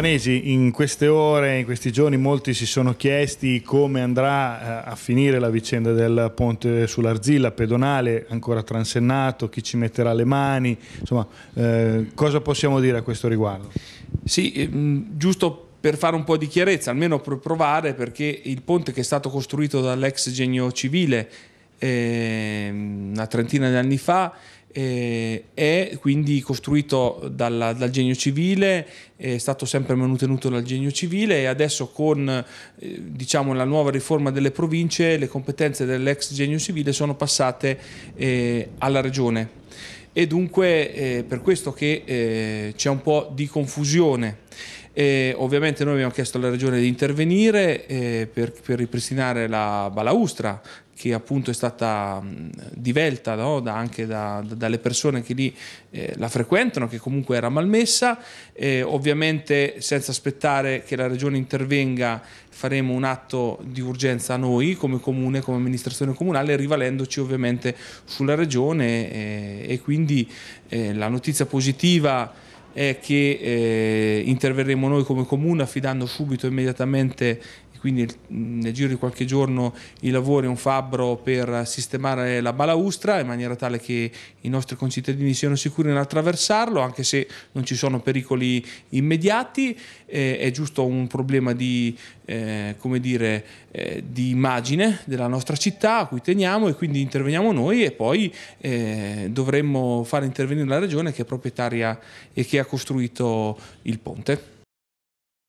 Fanesi, in queste ore, in questi giorni, molti si sono chiesti come andrà eh, a finire la vicenda del ponte sull'Arzilla, pedonale, ancora transennato, chi ci metterà le mani, insomma, eh, cosa possiamo dire a questo riguardo? Sì, ehm, giusto per fare un po' di chiarezza, almeno per provare, perché il ponte che è stato costruito dall'ex genio civile eh, una trentina di anni fa eh, è quindi costruito dalla, dal genio civile, è stato sempre mantenuto dal genio civile e adesso con eh, diciamo, la nuova riforma delle province le competenze dell'ex genio civile sono passate eh, alla regione e dunque eh, per questo che eh, c'è un po' di confusione e ovviamente noi abbiamo chiesto alla Regione di intervenire eh, per, per, ripristinare la balaustra che appunto è stata divelta no? da, anche da, da, dalle persone che lì eh, la frequentano, che comunque era malmessa. Eh, ovviamente senza aspettare che la Regione intervenga faremo un atto di urgenza noi come comune, come amministrazione comunale, rivalendoci ovviamente sulla Regione eh, e quindi eh, la notizia positiva che eh, interverremo noi come comune affidando subito immediatamente quindi nel giro di qualche giorno i lavori un fabbro per sistemare la balaustra in maniera tale che i nostri concittadini siano sicuri nell'attraversarlo anche se non ci sono pericoli immediati eh, è giusto un problema di, eh, dire, eh, di, immagine della nostra città a cui teniamo e quindi interveniamo noi e poi eh, dovremmo far intervenire la regione che è proprietaria e che ha costruito il ponte.